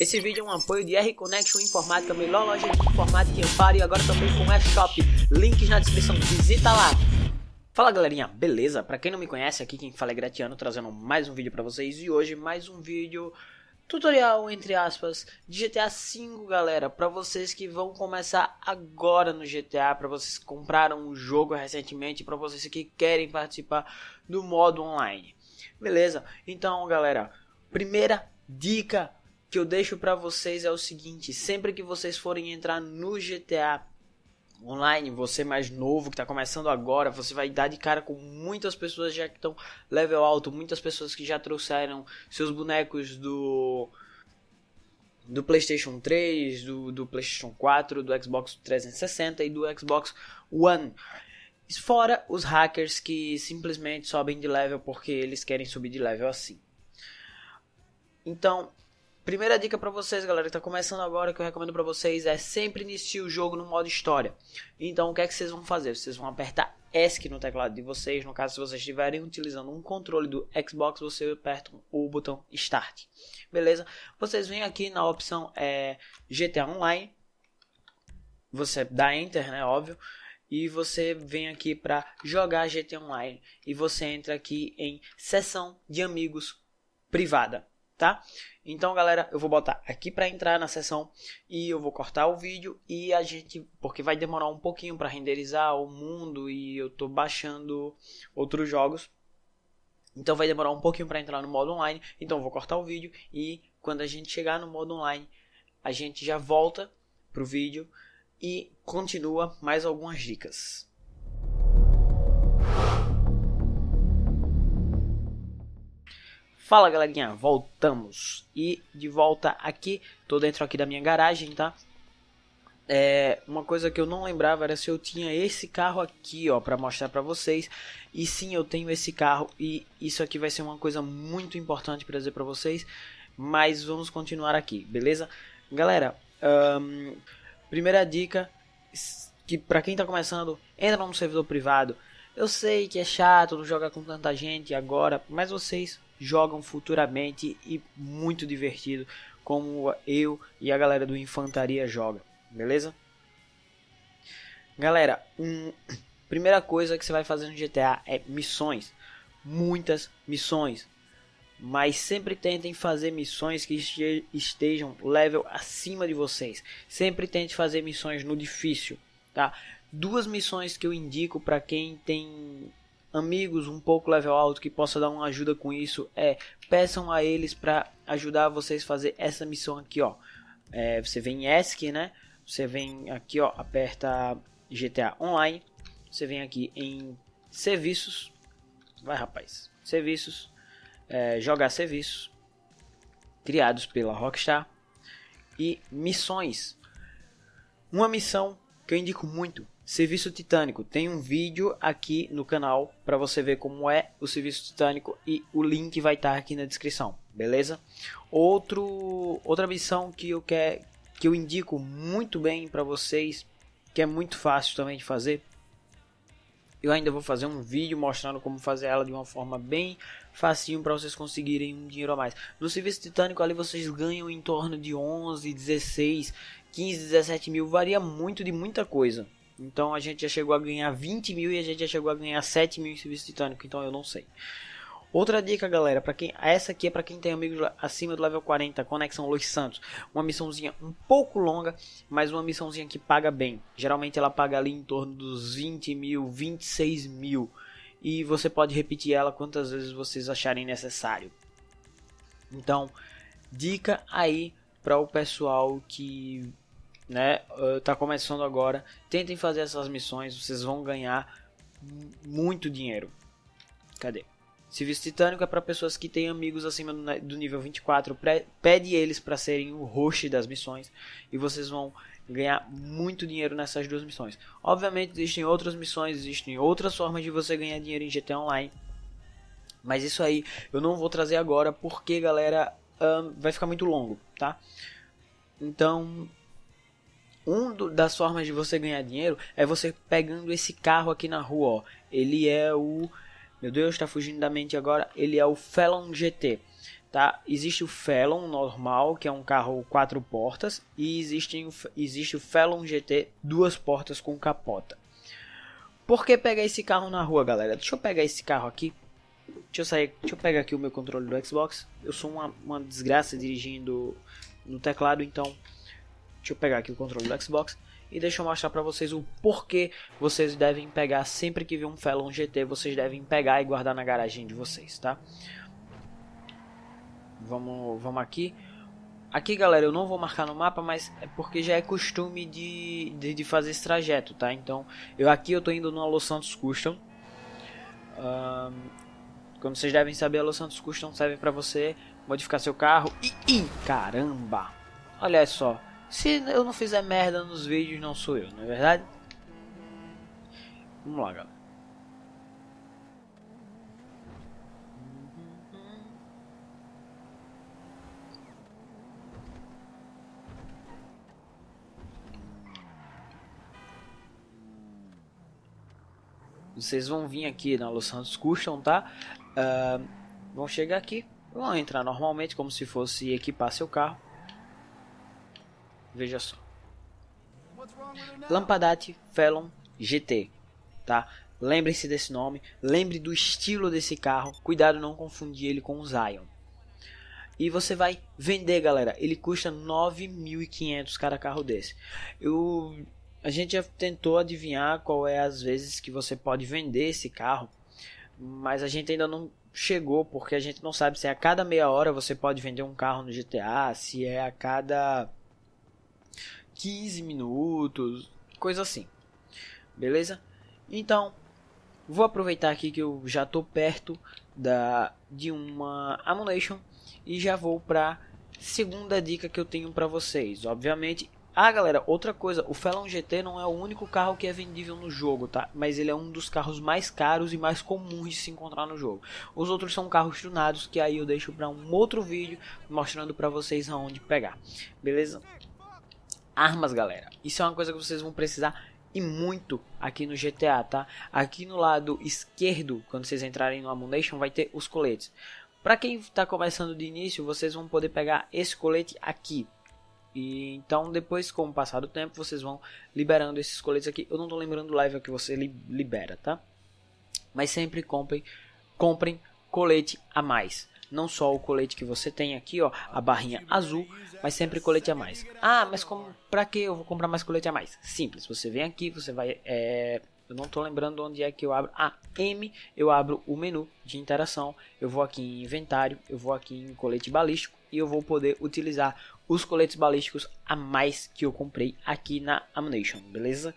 Esse vídeo é um apoio de R-Connection Informática, a melhor loja de informática em Amparo e agora também com e-shop. Links na descrição, visita lá! Fala galerinha, beleza? Pra quem não me conhece, aqui quem fala é Gratiano, trazendo mais um vídeo pra vocês e hoje mais um vídeo tutorial, entre aspas, de GTA V, galera, para vocês que vão começar agora no GTA, para vocês que compraram o jogo recentemente, para vocês que querem participar do modo online. Beleza? Então, galera, primeira dica que eu deixo para vocês é o seguinte: sempre que vocês forem entrar no GTA online, você mais novo que está começando agora, você vai dar de cara com muitas pessoas já que estão level alto, muitas pessoas que já trouxeram seus bonecos do do PlayStation 3, do, do PlayStation 4, do Xbox 360 e do Xbox One. Fora os hackers que simplesmente sobem de level porque eles querem subir de level assim. Então, Primeira dica para vocês, galera, que tá começando agora, que eu recomendo para vocês é sempre iniciar o jogo no modo história. Então, o que é que vocês vão fazer? Vocês vão apertar ESC no teclado de vocês, no caso se vocês estiverem utilizando um controle do Xbox, você aperta o botão Start. Beleza? Vocês vêm aqui na opção é, GTA Online, você dá Enter, né, óbvio, e você vem aqui para jogar GTA Online e você entra aqui em Sessão de Amigos Privada tá? Então, galera, eu vou botar aqui para entrar na sessão e eu vou cortar o vídeo e a gente, porque vai demorar um pouquinho para renderizar o mundo e eu tô baixando outros jogos. Então vai demorar um pouquinho para entrar no modo online, então eu vou cortar o vídeo e quando a gente chegar no modo online, a gente já volta pro vídeo e continua mais algumas dicas. Fala galerinha, voltamos e de volta aqui, tô dentro aqui da minha garagem, tá? É, uma coisa que eu não lembrava era se eu tinha esse carro aqui, ó, para mostrar para vocês. E sim, eu tenho esse carro e isso aqui vai ser uma coisa muito importante para dizer para vocês, mas vamos continuar aqui, beleza? Galera, primeira dica que para quem tá começando, entra num servidor privado. Eu sei que é chato não jogar com tanta gente agora, mas vocês jogam futuramente e muito divertido como eu e a galera do Infantaria joga, beleza? Galera, um, primeira coisa que você vai fazer no GTA é missões, muitas missões, mas sempre tentem fazer missões que estejam level acima de vocês. Sempre tente fazer missões no difícil, tá? Duas missões que eu indico para quem tem amigos um pouco level alto que possa dar uma ajuda com isso, é peçam a eles para ajudar vocês a fazer essa missão aqui, ó. É, você vem em ESC, né? Você vem aqui, ó, aperta GTA Online. Você vem aqui em Serviços. Vai, rapaz. Serviços. É, jogar serviços. Criados pela Rockstar. E missões. Uma missão que eu indico muito serviço titânico. Tem um vídeo aqui no canal para você ver como é o serviço titânico e o link vai estar tá aqui na descrição, beleza? Outro outra missão que eu quer que eu indico muito bem para vocês, que é muito fácil também de fazer. Eu ainda vou fazer um vídeo mostrando como fazer ela de uma forma bem facinho para vocês conseguirem um dinheiro a mais. No serviço titânico ali vocês ganham em torno de 11, 16, 15, 17 mil, varia muito de muita coisa então a gente já chegou a ganhar 20 mil e a gente já chegou a ganhar 7 mil em serviço titânico. Então eu não sei. Outra dica, galera, para quem essa aqui é para quem tem amigos acima do level 40, Conexão Los Santos. Uma missãozinha um pouco longa, mas uma missãozinha que paga bem. Geralmente ela paga ali em torno dos 20 mil, 26 mil. E você pode repetir ela quantas vezes vocês acharem necessário. Então, dica aí para o pessoal que né? Eh, tá começando agora. Tentem fazer essas missões, vocês vão ganhar muito dinheiro. Cadê? Serviço titânico é para pessoas que têm amigos acima do nível 24. Pede eles para serem o host das missões e vocês vão ganhar muito dinheiro nessas duas missões. Obviamente existem outras missões, existem outras formas de você ganhar dinheiro em GTA Online. Mas isso aí eu não vou trazer agora porque, galera, um, vai ficar muito longo, tá? Então, um do, das formas de você ganhar dinheiro é você pegando esse carro aqui na rua, ó. Ele é o. Meu Deus, está fugindo da mente agora. Ele é o Felon GT. Tá? Existe o Felon normal, que é um carro quatro portas, e existe, existe o Felon GT duas portas com capota. Por que pegar esse carro na rua, galera? Deixa eu pegar esse carro aqui. Deixa eu sair, deixa eu pegar aqui o meu controle do Xbox. Eu sou uma, uma desgraça dirigindo no teclado, então Deixa eu pegar aqui o controle do Xbox e deixa eu mostrar para vocês o porquê vocês devem pegar sempre que vir um Felon GT, vocês devem pegar e guardar na garagem de vocês, tá? Vamos, vamos aqui. Aqui, galera, eu não vou marcar no mapa, mas é porque já é costume de, de, de fazer esse trajeto, tá? Então, eu aqui eu tô indo no Los Santos Custom. Um, como vocês devem saber, a Los Santos Custom serve para você modificar seu carro. E, e caramba! Olha só, se eu não fizer merda nos vídeos, não sou eu, não é verdade? Vamos lá, galera. Vocês vão vir aqui na Los Santos Custom, tá? Uh, vão chegar aqui, vão entrar normalmente como se fosse equipar seu carro Veja só. Lampadati Felon GT, tá? Lembre-se desse nome, lembre do estilo desse carro, cuidado não confundir ele com o Zion. E você vai vender, galera. Ele custa 9.500 cada carro desse. Eu a gente já tentou adivinhar qual é as vezes que você pode vender esse carro, mas a gente ainda não chegou porque a gente não sabe se é a cada meia hora você pode vender um carro no GTA, se é a cada 15 minutos, coisa assim. Beleza? Então, vou aproveitar aqui que eu já tô perto da de uma Amunation e já vou para segunda dica que eu tenho para vocês. Obviamente, ah, galera, outra coisa, o Felon GT não é o único carro que é vendível no jogo, tá? Mas ele é um dos carros mais caros e mais comuns de se encontrar no jogo. Os outros são carros tunados, que aí eu deixo para um outro vídeo mostrando para vocês aonde pegar. Beleza? armas, galera. Isso é uma coisa que vocês vão precisar e muito aqui no GTA, tá? Aqui no lado esquerdo, quando vocês entrarem no Ammunition, vai ter os coletes. Para quem está começando de início, vocês vão poder pegar esse colete aqui. E então depois, com o passar do tempo, vocês vão liberando esses coletes aqui. Eu não tô lembrando live que você li libera, tá? Mas sempre comprem, comprem colete a mais. Não só o colete que você tem aqui, ó, a barrinha azul, mas sempre colete a mais. Ah, mas como, pra que eu vou comprar mais colete a mais? Simples, você vem aqui, você vai. É, eu não estou lembrando onde é que eu abro. Ah, M, eu abro o menu de interação, eu vou aqui em inventário, eu vou aqui em colete balístico e eu vou poder utilizar os coletes balísticos a mais que eu comprei aqui na Amnation, beleza?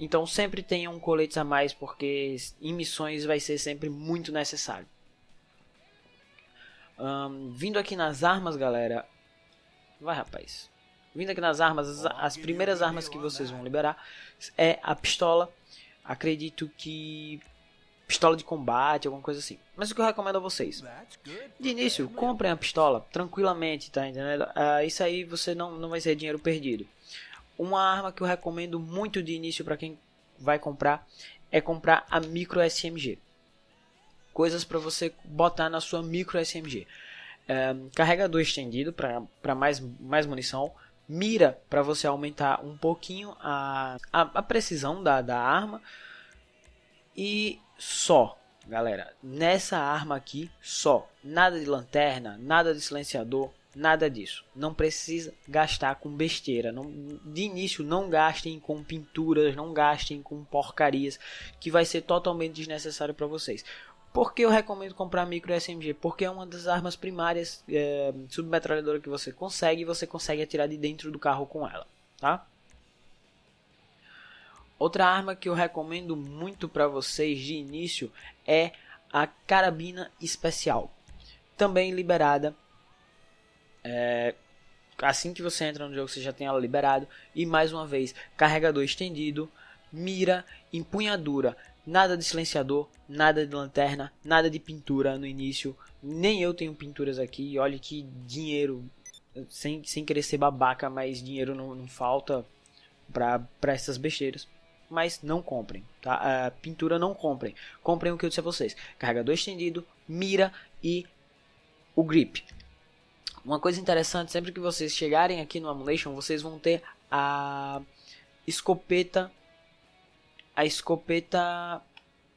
Então sempre tenham coletes a mais porque em missões vai ser sempre muito necessário. Um, vindo aqui nas armas, galera. Vai, rapaz. Vindo aqui nas armas, as, as é primeiras armas que vocês né? vão liberar é a pistola. Acredito que pistola de combate, alguma coisa assim. Mas o que eu recomendo a vocês? De início, comprem a pistola tranquilamente, tá entendendo? Ah, isso aí você não, não vai ser dinheiro perdido. Uma arma que eu recomendo muito de início para quem vai comprar é comprar a micro SMG coisas para você botar na sua micro SMG. É, carregador estendido para mais, mais munição. Mira para você aumentar um pouquinho a, a, a precisão da, da arma. E só, galera. Nessa arma aqui, só. Nada de lanterna, nada de silenciador, nada disso. Não precisa gastar com besteira. Não, de início, não gastem com pinturas, não gastem com porcarias que vai ser totalmente desnecessário para vocês. Por que eu recomendo comprar micro SMG? Porque é uma das armas primárias é, submetralhadora que você consegue e você consegue atirar de dentro do carro com ela, tá? Outra arma que eu recomendo muito para vocês de início é a carabina especial, também liberada. É, assim que você entra no jogo, você já tem ela liberado e mais uma vez carregador estendido, mira, empunhadura Nada de silenciador, nada de lanterna, nada de pintura no início. Nem eu tenho pinturas aqui. Olha que dinheiro, sem, sem querer ser babaca, mas dinheiro não, não falta para essas besteiras mas não comprem, tá? pintura não comprem. Comprem o que eu disse a vocês: carregador estendido, mira e o grip. Uma coisa interessante, sempre que vocês chegarem aqui no Amulation, vocês vão ter a escopeta a escopeta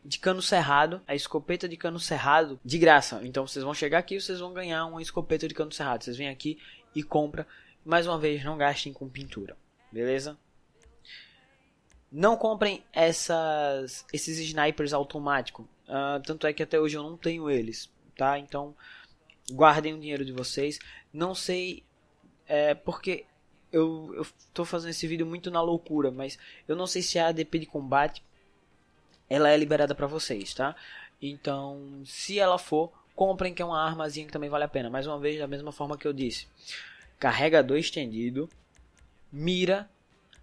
de cano cerrado, a escopeta de cano cerrado de graça. Então vocês vão chegar aqui, vocês vão ganhar uma escopeta de cano cerrado. Vocês vêm aqui e compra. Mais uma vez, não gastem com pintura, beleza? Não comprem essas, esses snipers automáticos. Uh, ah, tanto é que até hoje eu não tenho eles, tá? Então guardem o dinheiro de vocês. Não sei é, porque eu, eu tô fazendo esse vídeo muito na loucura, mas eu não sei se a ADP de combate ela é liberada para vocês, tá? Então, se ela for, comprem que é uma armazinha que também vale a pena. Mais uma vez, da mesma forma que eu disse. Carregador estendido, mira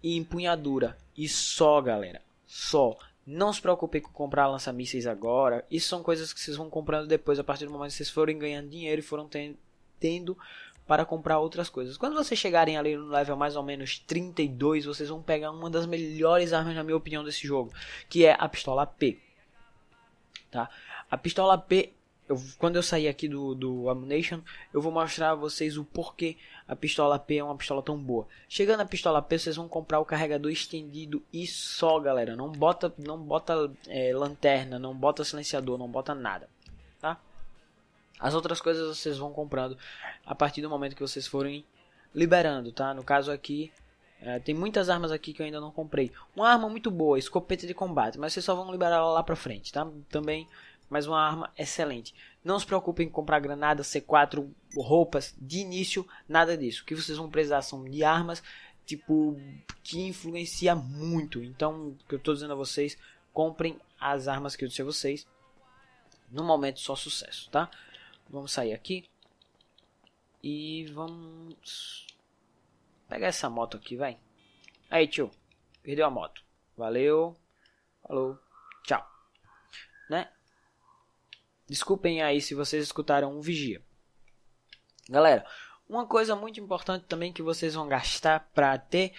e empunhadura. E só, galera. Só. Não se preocupe com comprar lança-mísseis agora. Isso são coisas que vocês vão comprando depois, a partir do momento que vocês forem ganhando dinheiro e foram tendo para comprar outras coisas. Quando vocês chegarem ali no level mais ou menos 32, vocês vão pegar uma das melhores armas, na minha opinião, desse jogo, que é a pistola P. Tá? A pistola P, eu, quando eu sair aqui do, do Ammunition, eu vou mostrar a vocês o porquê a pistola P é uma pistola tão boa. Chegando a pistola P, vocês vão comprar o carregador estendido e só, galera. Não bota, não bota é, lanterna, não bota silenciador, não bota nada. As outras coisas vocês vão comprando a partir do momento que vocês forem liberando, tá? No caso aqui, é, tem muitas armas aqui que eu ainda não comprei. Uma arma muito boa, escopeta de combate, mas vocês só vão liberar ela lá pra frente, tá? Também, mas uma arma excelente. Não se preocupem em comprar granada, C4, roupas, de início, nada disso. O que vocês vão precisar são de armas, tipo, que influencia muito. Então, o que eu tô dizendo a vocês, comprem as armas que eu disse a vocês. No momento, só sucesso, tá? Vamos sair aqui. E vamos... Pegar essa moto aqui, vai. Aí, tio. Perdeu a moto. Valeu. Falou. Tchau. Né? Desculpem aí se vocês escutaram um vigia. Galera, uma coisa muito importante também que vocês vão gastar para ter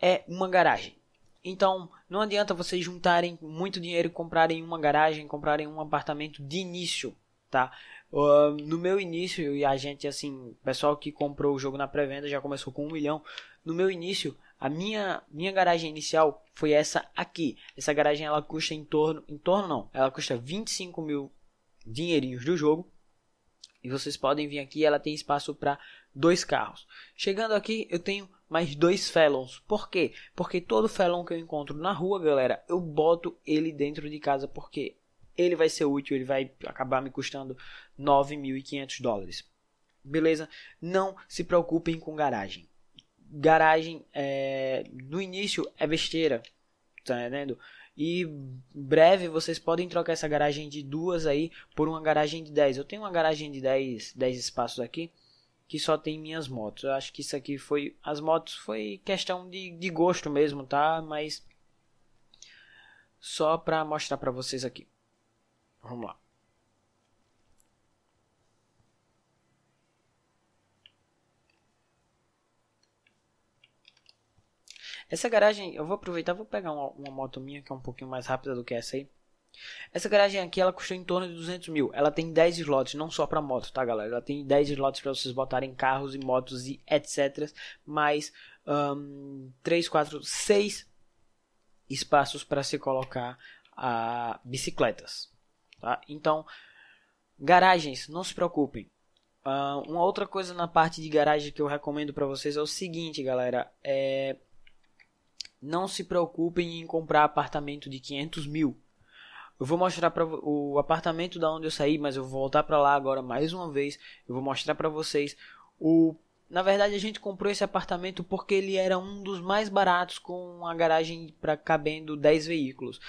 é uma garagem. Então, não adianta vocês juntarem muito dinheiro e comprarem uma garagem, comprarem um apartamento de início tá? Uh, no meu início, e a gente, assim, pessoal que comprou o jogo na pré-venda já começou com um milhão. No meu início, a minha, minha garagem inicial foi essa aqui. Essa garagem ela custa em torno, em torno não, ela custa 25 mil dinheirinhos do jogo. E vocês podem vir aqui, ela tem espaço para dois carros. Chegando aqui, eu tenho mais dois Felons. Por quê? Porque todo Felon que eu encontro na rua, galera, eu boto ele dentro de casa porque ele vai ser útil, ele vai acabar me custando 9.500 dólares. Beleza? Não se preocupem com garagem. Garagem é, no início é besteira, tá entendendo? E em breve vocês podem trocar essa garagem de duas aí por uma garagem de 10. Eu tenho uma garagem de 10, 10 espaços aqui que só tem minhas motos. Eu acho que isso aqui foi. As motos foi questão de, de gosto mesmo, tá? Mas. Só pra mostrar pra vocês aqui. Vamos lá. Essa garagem, eu vou aproveitar, vou pegar uma, uma, moto minha que é um pouquinho mais rápida do que essa aí. Essa garagem aqui, ela custou em torno de 200 mil. Ela tem 10 slots, não só pra moto, tá galera? Ela tem 10 slots para vocês botarem carros e motos e etc. Mais um, 3, 4, 6 espaços para se colocar a bicicletas. Tá? Então, garagens, não se preocupem. Uh, uma outra coisa na parte de garagem que eu recomendo para vocês é o seguinte, galera. É... Não se preocupem em comprar apartamento de 500 mil. Eu vou mostrar para o apartamento da onde eu saí, mas eu vou voltar para lá agora mais uma vez. Eu vou mostrar para vocês o na verdade, a gente comprou esse apartamento porque ele era um dos mais baratos com a garagem para cabendo 10 veículos.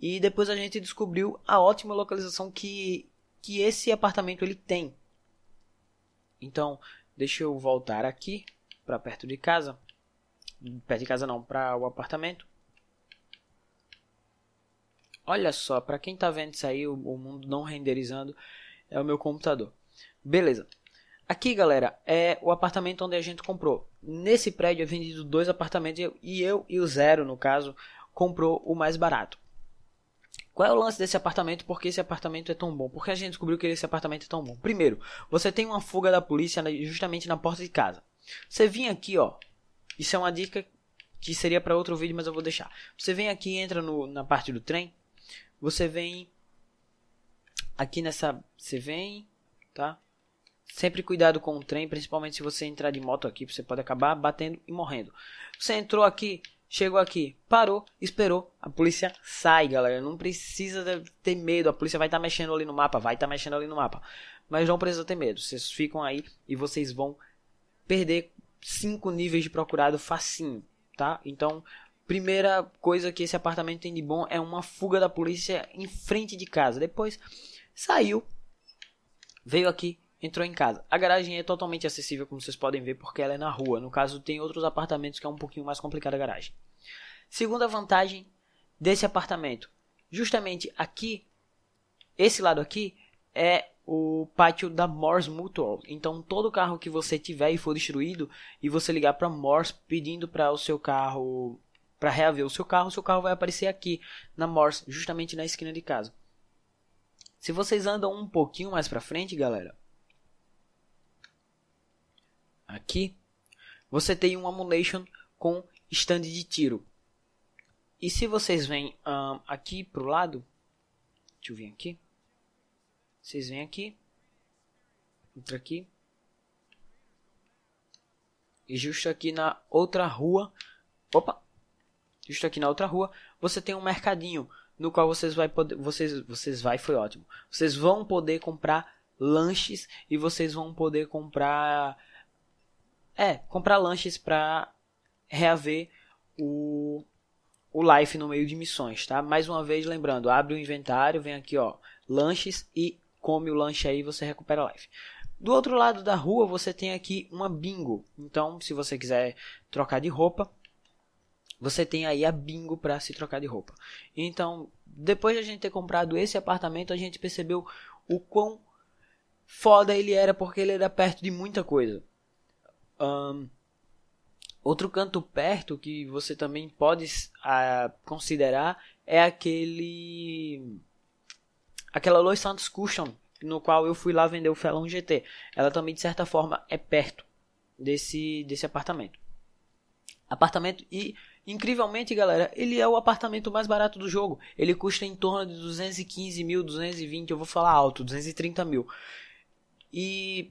E depois a gente descobriu a ótima localização que, que esse apartamento ele tem. Então, deixa eu voltar aqui para perto de casa. Perto de casa não, para o apartamento. Olha só, para quem está vendo isso aí, o, o mundo não renderizando, é o meu computador. Beleza. Aqui, galera, é o apartamento onde a gente comprou. Nesse prédio é vendido dois apartamentos e eu, e o Zero, no caso, comprou o mais barato. Qual é o lance desse apartamento? Por que esse apartamento é tão bom? Por que a gente descobriu que esse apartamento é tão bom? Primeiro, você tem uma fuga da polícia justamente na porta de casa. Você vem aqui, ó. Isso é uma dica que seria para outro vídeo, mas eu vou deixar. Você vem aqui, entra no, na parte do trem. Você vem aqui nessa, você vem, tá? Sempre cuidado com o trem, principalmente se você entrar de moto aqui, você pode acabar batendo e morrendo. Você entrou aqui, chegou aqui, parou, esperou, a polícia sai, galera. Não precisa ter medo, a polícia vai estar tá mexendo ali no mapa, vai estar tá mexendo ali no mapa. Mas não precisa ter medo, vocês ficam aí e vocês vão perder cinco níveis de procurado facinho, tá? Então, primeira coisa que esse apartamento tem de bom é uma fuga da polícia em frente de casa. Depois saiu, veio aqui, entrou em casa. A garagem é totalmente acessível, como vocês podem ver, porque ela é na rua. No caso, tem outros apartamentos que é um pouquinho mais complicada a garagem. Segunda vantagem desse apartamento, justamente aqui, esse lado aqui é o pátio da Morse Mutual. Então, todo carro que você tiver e for destruído e você ligar para Morse pedindo para o seu carro para reaver o seu carro, o seu carro vai aparecer aqui na Morse, justamente na esquina de casa. Se vocês andam um pouquinho mais para frente, galera, Aqui você tem um ammunition com stand de tiro. E se vocês vêm um, aqui pro lado, deixa eu vir aqui. Vocês vêm aqui, entra aqui. E justo aqui na outra rua, opa, justo aqui na outra rua, você tem um mercadinho no qual vocês vai poder, vocês, vocês vai foi ótimo. Vocês vão poder comprar lanches e vocês vão poder comprar é, comprar lanches pra reaver o, o life no meio de missões, tá? Mais uma vez, lembrando, abre o inventário, vem aqui, ó, lanches e come o lanche aí você recupera life. Do outro lado da rua você tem aqui uma bingo. Então, se você quiser trocar de roupa, você tem aí a bingo para se trocar de roupa. Então, depois de a gente ter comprado esse apartamento, a gente percebeu o quão foda ele era porque ele era perto de muita coisa. Um, outro canto perto que você também pode uh, considerar é aquele aquela Los Santos Cushion, no qual eu fui lá vender o Felon GT. Ela também de certa forma é perto desse desse apartamento. Apartamento e incrivelmente, galera, ele é o apartamento mais barato do jogo. Ele custa em torno de 215 mil, 220, eu vou falar alto, 230 mil. E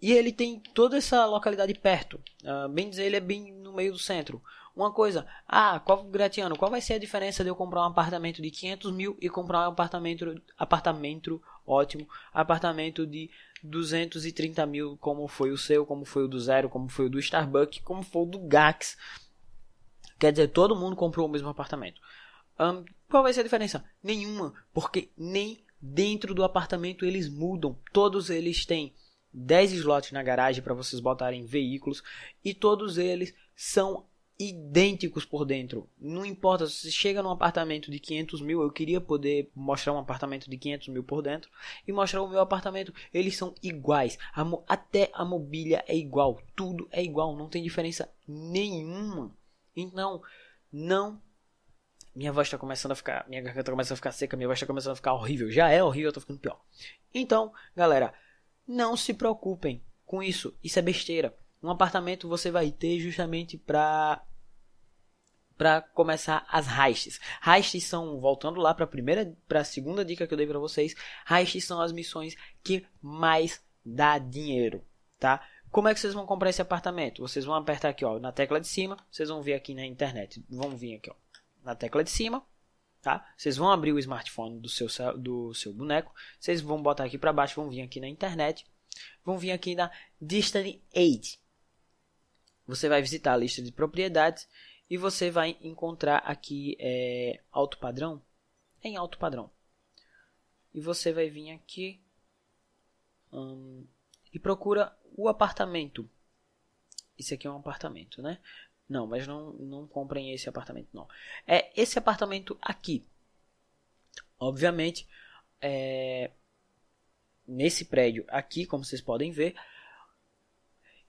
e ele tem toda essa localidade perto. Uh, bem dizer, ele é bem no meio do centro. Uma coisa, ah, qual, Gratiano, qual vai ser a diferença de eu comprar um apartamento de 500 mil e comprar um apartamento, apartamento ótimo, apartamento de 230 mil, como foi o seu, como foi o do Zero, como foi o do Starbucks, como foi o do Gax. Quer dizer, todo mundo comprou o mesmo apartamento. Um, qual vai ser a diferença? Nenhuma, porque nem dentro do apartamento eles mudam. Todos eles têm 10 slots na garagem para vocês botarem veículos e todos eles são idênticos por dentro. Não importa se você chega num apartamento de 500 mil, eu queria poder mostrar um apartamento de 500 mil por dentro e mostrar o meu apartamento. Eles são iguais, até a mobília é igual, tudo é igual, não tem diferença nenhuma. Então, não. Minha voz está começando a ficar, minha garganta começa a ficar seca, minha voz está começando a ficar horrível. Já é horrível, eu tô ficando pior. Então, galera. Não se preocupem com isso. Isso é besteira. Um apartamento você vai ter justamente para para começar as heists. Heists são, voltando lá para a primeira, para a segunda dica que eu dei para vocês, heists são as missões que mais dá dinheiro, tá? Como é que vocês vão comprar esse apartamento? Vocês vão apertar aqui, ó, na tecla de cima, vocês vão ver aqui na internet. Vão vir aqui, ó, na tecla de cima, tá? Vocês vão abrir o smartphone do seu, do seu boneco, vocês vão botar aqui para baixo, vão vir aqui na internet, vão vir aqui na Distance Aid. Você vai visitar a lista de propriedades e você vai encontrar aqui é, alto padrão, em alto padrão. E você vai vir aqui hum, e procura o apartamento. Isso aqui é um apartamento, né? Não, mas não, não comprem esse apartamento, não. É esse apartamento aqui. Obviamente, é, nesse prédio aqui, como vocês podem ver.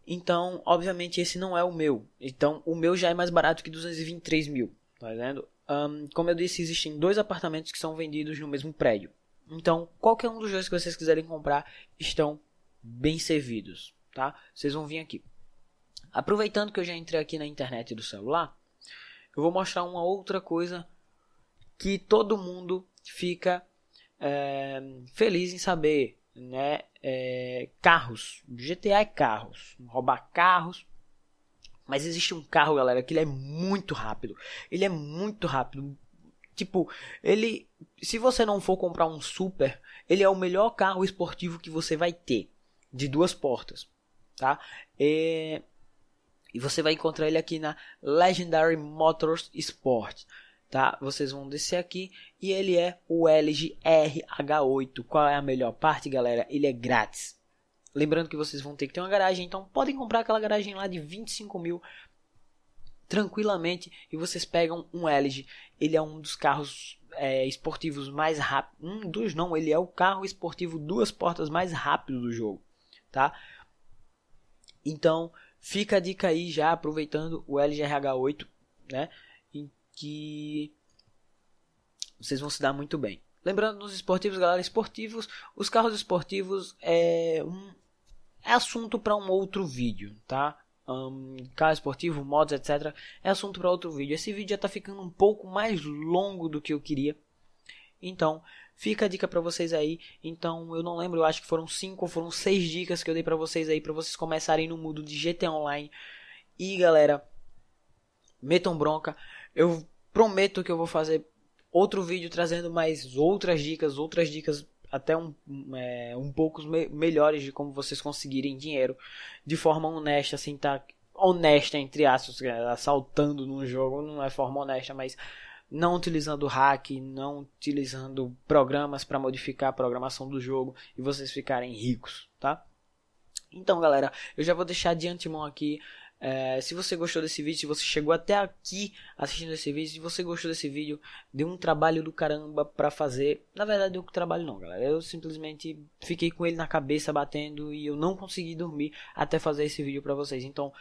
Então, obviamente, esse não é o meu. Então, o meu já é mais barato que 223 mil, tá vendo? Um, como eu disse, existem dois apartamentos que são vendidos no mesmo prédio. Então, qualquer um dos dois que vocês quiserem comprar estão bem servidos, tá? Vocês vão vir aqui. Aproveitando que eu já entrei aqui na internet do celular, eu vou mostrar uma outra coisa que todo mundo fica é, feliz em saber, né? É, carros. GTA é carros. Roubar carros. Mas existe um carro, galera, que ele é muito rápido. Ele é muito rápido. Tipo, ele. Se você não for comprar um super, ele é o melhor carro esportivo que você vai ter. De duas portas. Tá? É, e você vai encontrar ele aqui na Legendary Motors Sport. Tá? Vocês vão descer aqui e ele é o LG RH8. Qual é a melhor parte, galera? Ele é grátis. Lembrando que vocês vão ter que ter uma garagem, então podem comprar aquela garagem lá de 25 mil tranquilamente e vocês pegam um LG. Ele é um dos carros é, esportivos mais rápidos. Um dos não, ele é o carro esportivo duas portas mais rápido do jogo, tá? Então Fica a dica aí já aproveitando o LGRH8, né? Em que vocês vão se dar muito bem. Lembrando nos esportivos, galera, esportivos, os carros esportivos é um é assunto para um outro vídeo, tá? Um, carro esportivo, mods, etc. É assunto para outro vídeo. Esse vídeo já está ficando um pouco mais longo do que eu queria. Então, Fica a dica para vocês aí. Então, eu não lembro, eu acho que foram cinco ou foram seis dicas que eu dei para vocês aí para vocês começarem no mundo de GTA Online. E galera, metam bronca. Eu prometo que eu vou fazer outro vídeo trazendo mais outras dicas, outras dicas até um, é, um pouco me melhores de como vocês conseguirem dinheiro de forma honesta, assim, tá honesta entre aspas, assaltando num jogo, não é forma honesta, mas não utilizando hack, não utilizando programas para modificar a programação do jogo e vocês ficarem ricos, tá? Então, galera, eu já vou deixar de antemão aqui. É, se você gostou desse vídeo, se você chegou até aqui assistindo esse vídeo, se você gostou desse vídeo, deu um trabalho do caramba para fazer. Na verdade, eu trabalho não, galera. Eu simplesmente fiquei com ele na cabeça batendo e eu não consegui dormir até fazer esse vídeo para vocês. Então,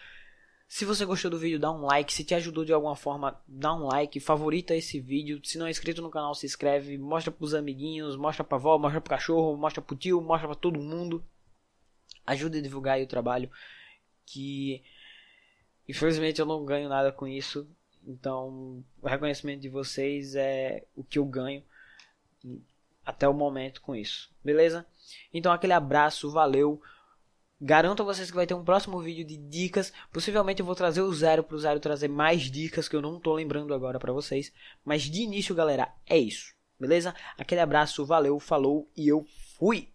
se você gostou do vídeo, dá um like. Se te ajudou de alguma forma, dá um like, favorita esse vídeo. Se não é inscrito no canal, se inscreve, mostra pros amiguinhos, mostra pra avó, mostra pro cachorro, mostra pro tio, mostra pra todo mundo. Ajuda a divulgar aí o trabalho que infelizmente eu não ganho nada com isso. Então, o reconhecimento de vocês é o que eu ganho até o momento com isso. Beleza? Então, aquele abraço, valeu. Garanto a vocês que vai ter um próximo vídeo de dicas. Possivelmente eu vou trazer o Zero para o Zero trazer mais dicas que eu não tô lembrando agora para vocês. Mas de início, galera, é isso. Beleza? Aquele abraço, valeu, falou e eu fui!